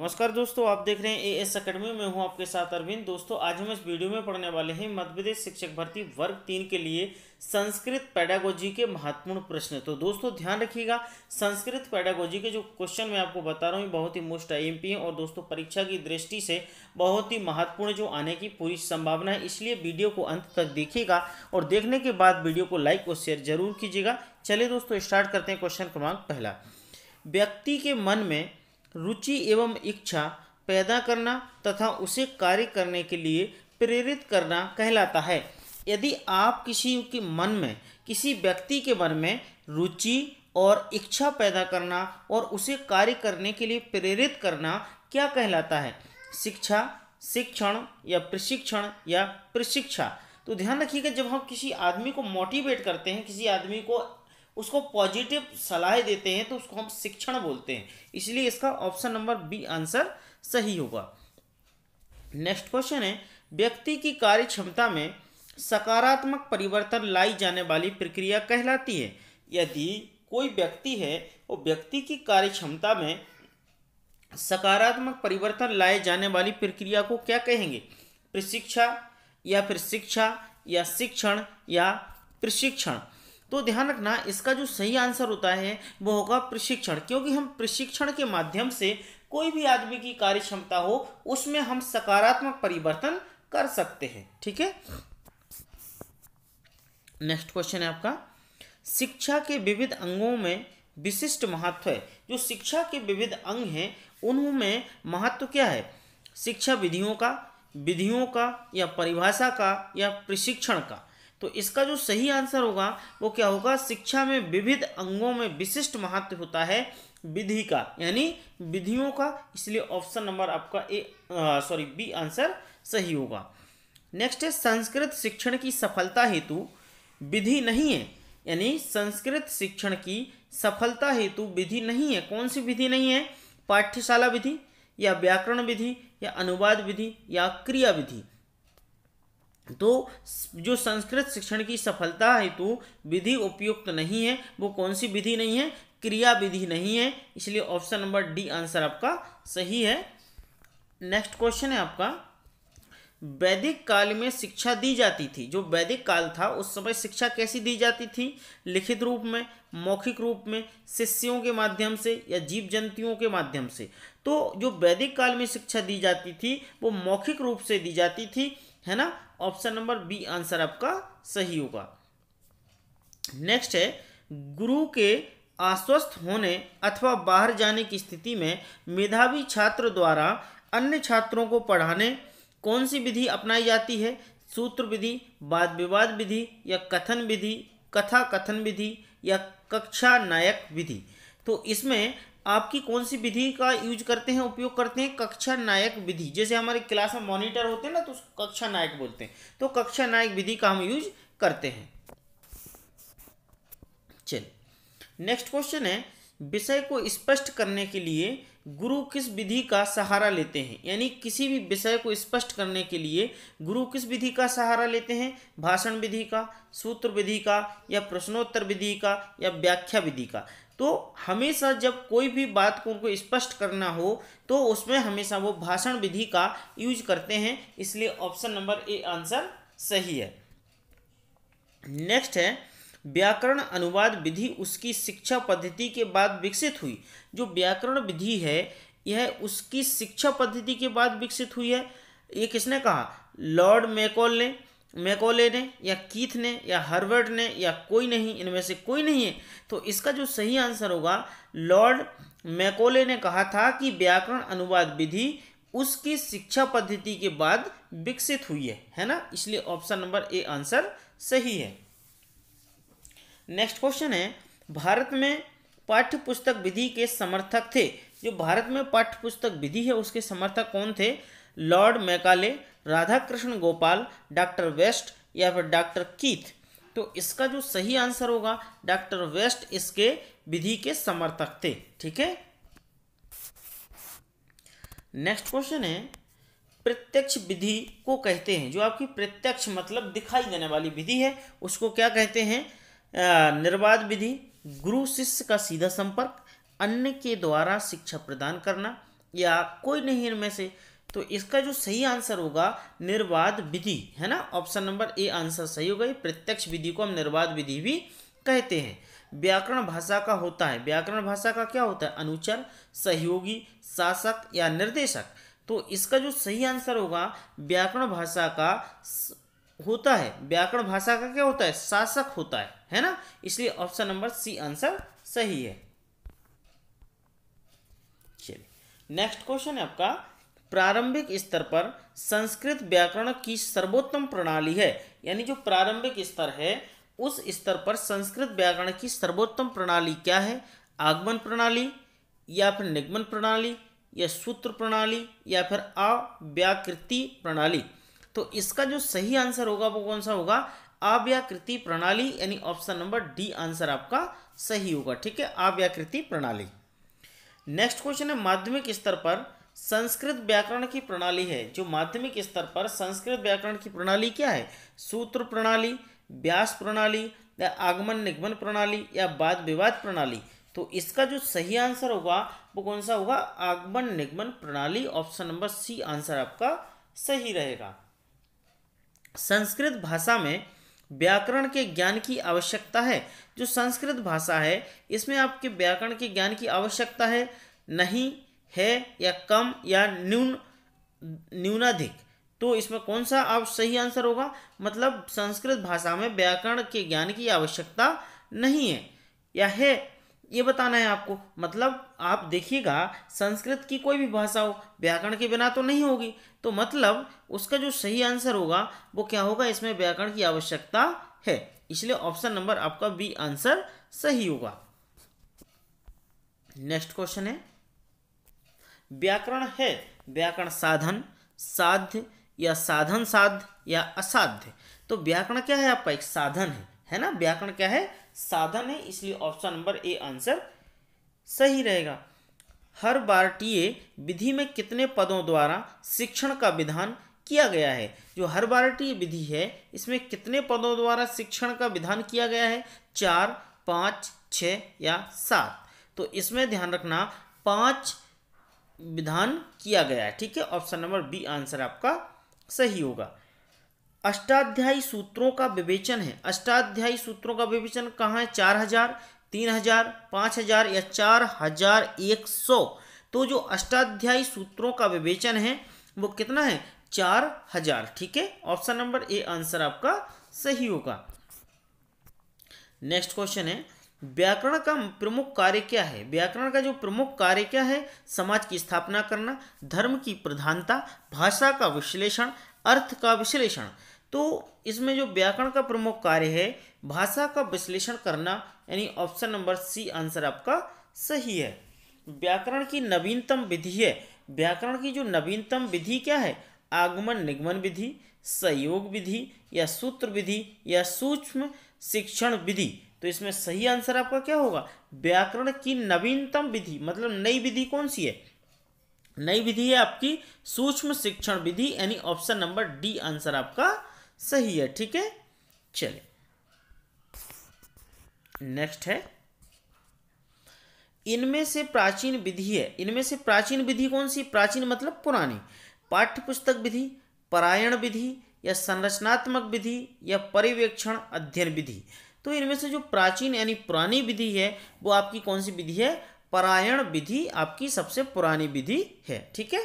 नमस्कार दोस्तों आप देख रहे हैं ए एस अकेडमी में हूं आपके साथ अरविंद दोस्तों आज हम इस वीडियो में पढ़ने वाले हैं मध्य प्रदेश शिक्षक भर्ती वर्ग तीन के लिए संस्कृत पैडागोजी के महत्वपूर्ण प्रश्न तो दोस्तों ध्यान रखिएगा संस्कृत पैडागोजी के जो क्वेश्चन मैं आपको बता रहा हूँ बहुत ही मोस्ट एम है और दोस्तों परीक्षा की दृष्टि से बहुत ही महत्वपूर्ण जो आने की पूरी संभावना है इसलिए वीडियो को अंत तक देखिएगा और देखने के बाद वीडियो को लाइक और शेयर जरूर कीजिएगा चलिए दोस्तों स्टार्ट करते हैं क्वेश्चन क्रमांक पहला व्यक्ति के मन में रुचि एवं इच्छा पैदा करना तथा उसे कार्य करने के लिए प्रेरित करना कहलाता है यदि आप किसी के मन में किसी व्यक्ति के मन में रुचि और इच्छा पैदा करना और उसे कार्य करने के लिए प्रेरित करना क्या कहलाता है शिक्षा शिक्षण या प्रशिक्षण या प्रशिक्षा तो ध्यान रखिएगा जब हम किसी आदमी को मोटिवेट करते हैं किसी आदमी को उसको पॉजिटिव सलाह देते हैं तो उसको हम शिक्षण बोलते हैं इसलिए इसका ऑप्शन नंबर बी आंसर सही होगा नेक्स्ट क्वेश्चन है व्यक्ति की कार्य क्षमता में सकारात्मक परिवर्तन लाई जाने वाली प्रक्रिया कहलाती है यदि कोई व्यक्ति है वो व्यक्ति की कार्य क्षमता में सकारात्मक परिवर्तन लाए जाने वाली प्रक्रिया को क्या कहेंगे प्रशिक्षा या फिर शिक्षा या शिक्षण या प्रशिक्षण तो ध्यान रखना इसका जो सही आंसर होता है वो होगा प्रशिक्षण क्योंकि हम प्रशिक्षण के माध्यम से कोई भी आदमी की कार्य क्षमता हो उसमें हम सकारात्मक परिवर्तन कर सकते हैं ठीक है नेक्स्ट क्वेश्चन है आपका शिक्षा के विविध अंगों में विशिष्ट महत्व है जो शिक्षा के विविध अंग हैं उनमें महत्व क्या है शिक्षा विधियों का विधियों का या परिभाषा का या प्रशिक्षण का तो इसका जो सही आंसर होगा वो क्या होगा शिक्षा में विविध अंगों में विशिष्ट महत्व होता है विधि का यानी विधियों का इसलिए ऑप्शन नंबर आपका ए सॉरी बी आंसर सही होगा नेक्स्ट है संस्कृत शिक्षण की सफलता हेतु विधि नहीं है यानी संस्कृत शिक्षण की सफलता हेतु विधि नहीं है कौन सी विधि नहीं है पाठ्यशाला विधि या व्याकरण विधि या अनुवाद विधि या क्रिया विधि तो जो संस्कृत शिक्षण की सफलता हेतु विधि उपयुक्त नहीं है वो कौन सी विधि नहीं है क्रिया विधि नहीं है इसलिए ऑप्शन नंबर डी आंसर आपका सही है नेक्स्ट क्वेश्चन है आपका वैदिक काल में शिक्षा दी जाती थी जो वैदिक काल था उस समय शिक्षा कैसी दी जाती थी लिखित रूप में मौखिक रूप में शिष्यों के माध्यम से या जीव जंतुओं के माध्यम से तो जो वैदिक काल में शिक्षा दी जाती थी वो मौखिक रूप से दी जाती थी है ना ऑप्शन नंबर बी आंसर आपका सही होगा नेक्स्ट है गुरु के आश्वस्त होने अथवा बाहर जाने की स्थिति में मेधावी छात्र द्वारा अन्य छात्रों को पढ़ाने कौन सी विधि अपनाई जाती है सूत्र विधि वाद विवाद विधि या कथन विधि कथा कथन विधि या कक्षा नायक विधि तो इसमें आपकी कौन सी विधि का यूज करते हैं उपयोग करते हैं कक्षा नायक विधि जैसे हमारे क्लास में मॉनिटर होते हैं ना तो उसको कक्षा नायक बोलते हैं तो कक्षा नायक विधि का हम यूज करते हैं चल नेक्स्ट क्वेश्चन है विषय को स्पष्ट करने के लिए गुरु किस विधि का सहारा लेते हैं यानी किसी भी विषय को स्पष्ट करने के लिए गुरु किस विधि का सहारा लेते हैं भाषण विधि का सूत्र विधि का या प्रश्नोत्तर विधि का या व्याख्या विधि का तो हमेशा जब कोई भी बात को उनको स्पष्ट करना हो तो उसमें हमेशा वो भाषण विधि का यूज करते हैं इसलिए ऑप्शन नंबर ए आंसर सही है नेक्स्ट है व्याकरण अनुवाद विधि उसकी शिक्षा पद्धति के बाद विकसित हुई जो व्याकरण विधि है यह उसकी शिक्षा पद्धति के बाद विकसित हुई है ये किसने कहा लॉर्ड मैकॉल ने मैकोले ने या कीथ ने या हर्बर्ट ने या कोई नहीं इनमें से कोई नहीं है तो इसका जो सही आंसर होगा लॉर्ड मैकोले ने कहा था कि व्याकरण अनुवाद विधि उसकी शिक्षा पद्धति के बाद विकसित हुई है है ना इसलिए ऑप्शन नंबर ए आंसर सही है नेक्स्ट क्वेश्चन है भारत में पाठ्य पुस्तक विधि के समर्थक थे जो भारत में पाठ्य पुस्तक विधि है उसके समर्थक कौन थे lord Macaulay Radha Krishna Gopal doctor west या फिर डॉक्टर कीथ तो इसका जो सही आंसर होगा डॉक्टर वेस्ट इसके विधि के समर्थक थे ठीक है नेक्स्ट क्वेश्चन है प्रत्यक्ष विधि को कहते हैं जो आपकी प्रत्यक्ष मतलब दिखाई देने वाली विधि है उसको क्या कहते हैं निर्वाध विधि गुरु शिष्य का सीधा संपर्क अन्य के द्वारा शिक्षा प्रदान करना या कोई नहीं इनमें से तो इसका जो सही आंसर होगा निर्वाध विधि है ना ऑप्शन नंबर ए आंसर सही होगा ये प्रत्यक्ष विधि को हम निर्वाध विधि भी कहते हैं व्याकरण भाषा का होता है व्याकरण भाषा का क्या होता है अनुचर सहयोगी शासक या निर्देशक तो इसका जो सही आंसर होगा व्याकरण भाषा का होता है व्याकरण भाषा का क्या होता है शासक होता है है ना इसलिए ऑप्शन नंबर सी आंसर सही है चलिए नेक्स्ट क्वेश्चन है आपका प्रारंभिक स्तर पर संस्कृत व्याकरण की सर्वोत्तम प्रणाली है यानी जो प्रारंभिक स्तर है उस स्तर पर संस्कृत व्याकरण की सर्वोत्तम प्रणाली क्या है आगमन प्रणाली या फिर निगमन प्रणाली या सूत्र प्रणाली या फिर अव्याकृति प्रणाली तो इसका जो सही आंसर होगा वो कौन सा होगा अव्याकृति प्रणाली यानी ऑप्शन नंबर डी आंसर आपका सही होगा ठीक है अव्याकृति प्रणाली नेक्स्ट क्वेश्चन है माध्यमिक स्तर पर संस्कृत व्याकरण की प्रणाली है जो माध्यमिक स्तर पर संस्कृत व्याकरण की प्रणाली क्या है सूत्र प्रणाली व्यास प्रणाली या आगमन निगमन प्रणाली या वाद विवाद प्रणाली तो इसका जो सही आंसर होगा वो कौन सा होगा आगमन निगमन प्रणाली ऑप्शन नंबर सी आंसर आपका सही रहेगा संस्कृत भाषा में व्याकरण के ज्ञान की आवश्यकता है जो संस्कृत भाषा है इसमें आपके व्याकरण के ज्ञान की आवश्यकता है नहीं है या कम या न्यून न्यूनाधिक तो इसमें कौन सा आप सही आंसर होगा मतलब संस्कृत भाषा में व्याकरण के ज्ञान की आवश्यकता नहीं है या है ये बताना है आपको मतलब आप देखिएगा संस्कृत की कोई भी भाषा हो व्याकरण के बिना तो नहीं होगी तो मतलब उसका जो सही आंसर होगा वो क्या होगा इसमें व्याकरण की आवश्यकता है इसलिए ऑप्शन नंबर आपका बी आंसर सही होगा नेक्स्ट क्वेश्चन है व्याकरण है व्याकरण साधन साध्य या साधन साध्य या असाध्य तो व्याकरण क्या है आपका एक साधन है है ना व्याकरण क्या है साधन है इसलिए ऑप्शन नंबर ए आंसर सही रहेगा हर भारतीय विधि में कितने पदों द्वारा शिक्षण का विधान किया गया है जो हर भारतीय विधि है इसमें कितने पदों द्वारा शिक्षण का विधान किया गया है चार पाँच छ या सात तो इसमें ध्यान रखना पाँच विधान किया गया है ठीक है ऑप्शन नंबर बी आंसर आपका सही होगा अष्टाध्यायी सूत्रों का विवेचन है अष्टाध्यायी सूत्रों का विवेचन कहाँ है चार हजार तीन हजार पाँच हजार या चार हजार एक सौ तो जो अष्टाध्यायी सूत्रों का विवेचन है वो कितना है चार हजार ठीक है ऑप्शन नंबर ए आंसर आपका सही होगा नेक्स्ट क्वेश्चन है व्याकरण का प्रमुख कार्य क्या है व्याकरण का जो प्रमुख कार्य क्या है समाज की स्थापना करना धर्म की प्रधानता भाषा का विश्लेषण अर्थ का विश्लेषण तो इसमें जो व्याकरण का प्रमुख कार्य है भाषा का विश्लेषण करना यानी ऑप्शन नंबर सी आंसर आपका सही है व्याकरण की नवीनतम विधि है व्याकरण की जो नवीनतम विधि क्या है आगमन निगमन विधि सहयोग विधि या सूत्र विधि या सूक्ष्म शिक्षण विधि तो इसमें सही आंसर आपका क्या होगा व्याकरण की नवीनतम विधि मतलब नई विधि कौन सी है नई विधि है आपकी सूक्ष्म शिक्षण विधि यानी ऑप्शन नंबर डी आंसर आपका सही है ठीक है चले नेक्स्ट है इनमें से प्राचीन विधि है इनमें से प्राचीन विधि कौन सी प्राचीन मतलब पुरानी पाठ्य पुस्तक विधि परायण विधि या संरचनात्मक विधि या पर्यवेक्षण अध्ययन विधि तो इनमें से जो प्राचीन यानी पुरानी विधि है वो आपकी कौन सी विधि है परायण विधि आपकी सबसे पुरानी विधि है ठीक है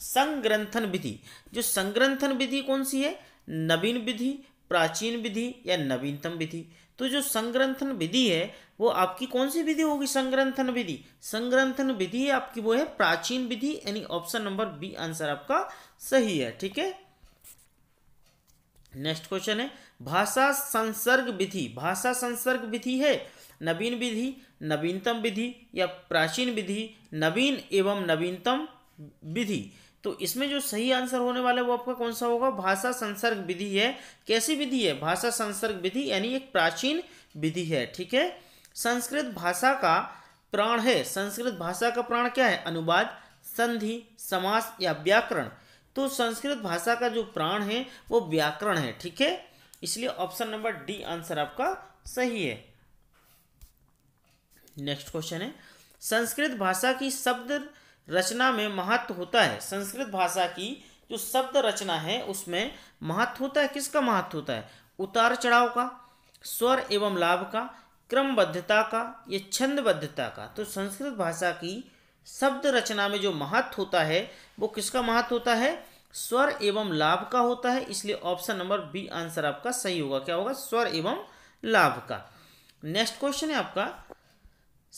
संग्रंथन विधि जो संग्रंथन विधि कौन सी है नवीन विधि प्राचीन विधि या नवीनतम विधि तो जो संग्रंथन विधि है वो आपकी कौन सी विधि होगी संग्रंथन विधि संग्रंथन विधि आपकी वो है प्राचीन विधि यानी ऑप्शन नंबर बी आंसर आपका सही है ठीक है नेक्स्ट क्वेश्चन है भाषा संसर्ग विधि भाषा संसर्ग विधि है नवीन विधि नवीनतम विधि या प्राचीन विधि नवीन एवं नवीनतम विधि तो इसमें जो सही आंसर होने वाला है वो आपका कौन सा होगा भाषा संसर्ग विधि है कैसी विधि है भाषा संसर्ग विधि यानी एक प्राचीन विधि है ठीक है संस्कृत भाषा का प्राण है संस्कृत भाषा का प्राण क्या है अनुवाद संधि समास या व्याकरण तो संस्कृत भाषा का जो प्राण है वो व्याकरण है ठीक है इसलिए ऑप्शन नंबर डी आंसर आपका सही है नेक्स्ट क्वेश्चन है संस्कृत भाषा की शब्द रचना में महत्व होता है संस्कृत भाषा की जो शब्द रचना है उसमें महत्व होता है किसका महत्व होता है उतार चढ़ाव का स्वर एवं लाभ का क्रमबद्धता का या छंदबद्धता का तो संस्कृत भाषा की शब्द रचना में जो महत्व होता है वो किसका महत्व होता है स्वर एवं लाभ का होता है इसलिए ऑप्शन नंबर बी आंसर आपका सही होगा क्या होगा स्वर एवं लाभ का नेक्स्ट क्वेश्चन है आपका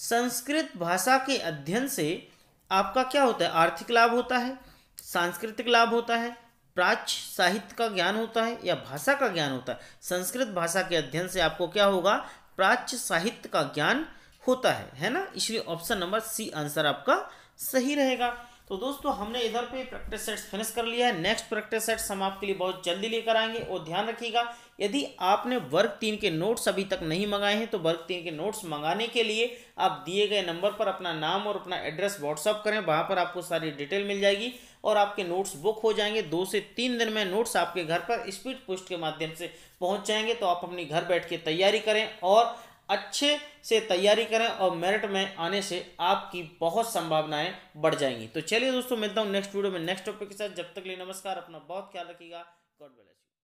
संस्कृत भाषा के अध्ययन से आपका क्या होता है आर्थिक लाभ होता है सांस्कृतिक लाभ होता है प्राच्य साहित्य का ज्ञान होता है या भाषा का ज्ञान होता है संस्कृत भाषा के अध्ययन से आपको क्या होगा प्राच्य साहित्य का ज्ञान होता है है ना इसलिए ऑप्शन नंबर सी आंसर आपका सही रहेगा तो दोस्तों हमने इधर पे प्रैक्टिस सेट्स फिनिश कर लिया है नेक्स्ट प्रैक्टिस सेट्स हम आपके लिए बहुत जल्दी लेकर आएंगे और ध्यान रखिएगा यदि आपने वर्ग तीन के नोट्स अभी तक नहीं मंगाए हैं तो वर्ग तीन के नोट्स मंगाने के लिए आप दिए गए नंबर पर अपना नाम और अपना एड्रेस व्हाट्सअप करें वहाँ पर आपको सारी डिटेल मिल जाएगी और आपके नोट्स बुक हो जाएंगे दो से तीन दिन में नोट्स आपके घर पर स्पीड पोस्ट के माध्यम से पहुँच जाएंगे तो आप अपनी घर बैठ के तैयारी करें और अच्छे से तैयारी करें और मेरिट में आने से आपकी बहुत संभावनाएं बढ़ जाएंगी तो चलिए दोस्तों मिलता हूँ नेक्स्ट वीडियो में नेक्स्ट टॉपिक के साथ जब तक लिए नमस्कार अपना बहुत ख्याल रखिएगा गॉड ब्लेस